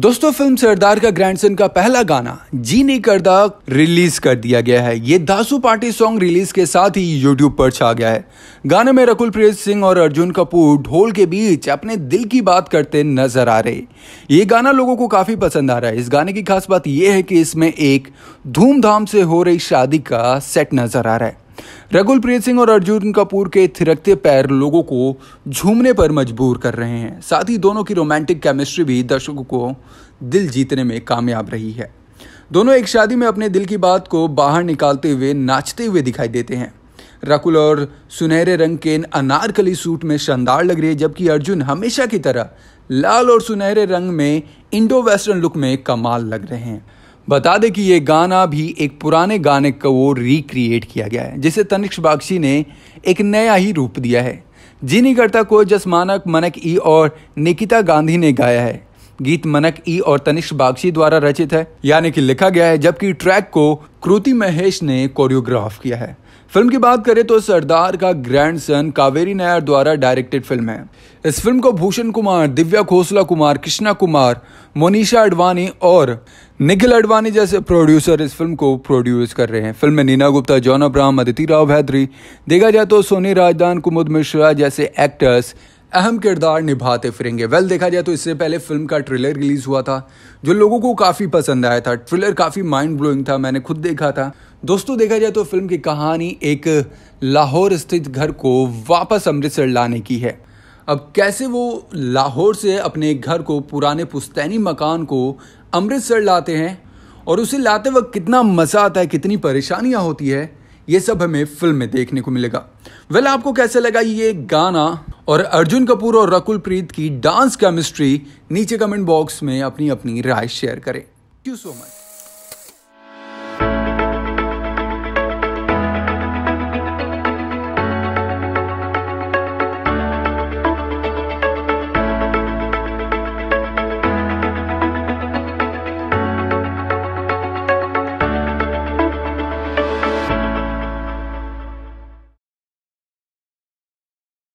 दोस्तों फिल्म सरदार का ग्रैंडसन का पहला गाना जी नहीं करदा रिलीज कर दिया गया है ये दासू पार्टी सॉन्ग रिलीज के साथ ही यूट्यूब पर छा गया है गाने में रकुल प्रीत सिंह और अर्जुन कपूर ढोल के बीच अपने दिल की बात करते नजर आ रहे ये गाना लोगों को काफी पसंद आ रहा है इस गाने की खास बात यह है कि इसमें एक धूमधाम से हो रही शादी का सेट नजर आ रहा है रघुल प्रीत सिंह और अर्जुन कपूर के थिरकते पैर लोगों को झूमने पर मजबूर कर रहे हैं साथ ही दोनों की रोमांटिक केमिस्ट्री भी दर्शकों को दिल जीतने में कामयाब रही है दोनों एक शादी में अपने दिल की बात को बाहर निकालते हुए नाचते हुए दिखाई देते हैं रकुल और सुनहरे रंग के अनारकली सूट में शानदार लग रही है जबकि अर्जुन हमेशा की तरह लाल और सुनहरे रंग में इंडो वेस्टर्न लुक में कमाल लग रहे हैं बता दें कि ये गाना भी एक पुराने गाने को वो रिक्रिएट किया गया है जिसे तनिष्क बाग्शी ने एक नया ही रूप दिया है जीनीकर्ता को जसमानक मनक ई और निकिता गांधी ने गाया है गीत मनक ई और तनिष्क बाग्शी द्वारा रचित है यानी कि लिखा गया है जबकि ट्रैक को कृति महेश ने कोरियोग्राफ किया है फिल्म की बात करें तो सरदार का ग्रैंड सन कावेरी नायर द्वारा डायरेक्टेड फिल्म है इस फिल्म को भूषण कुमार दिव्या खोसला कुमार कृष्णा कुमार मोनिशा अडवाणी और निखिल अडवाणी जैसे प्रोड्यूसर इस फिल्म को प्रोड्यूस कर रहे हैं फिल्म में नीना गुप्ता जॉन अब्राहम अदिति राव भैदरी देखा जाए तो सोनी राजदान कुमुद मिश्रा जैसे एक्टर्स अहम किरदार निभाते फिरेंगे वेल देखा जाए तो इससे पहले फिल्म का ट्रेलर रिलीज़ हुआ था जो लोगों को काफ़ी पसंद आया था ट्रेलर काफ़ी माइंड ब्लोइंग था मैंने खुद देखा था दोस्तों देखा जाए तो फिल्म की कहानी एक लाहौर स्थित घर को वापस अमृतसर लाने की है अब कैसे वो लाहौर से अपने घर को पुराने पुस्तैनी मकान को अमृतसर लाते हैं और उसे लाते वक्त कितना मज़ा आता है कितनी परेशानियाँ होती है ये सब हमें फिल्म में देखने को मिलेगा वेल आपको कैसे लगा ये गाना और अर्जुन कपूर और रकुल प्रीत की डांस केमिस्ट्री नीचे कमेंट बॉक्स में अपनी अपनी राय शेयर करें थैंक यू सो मच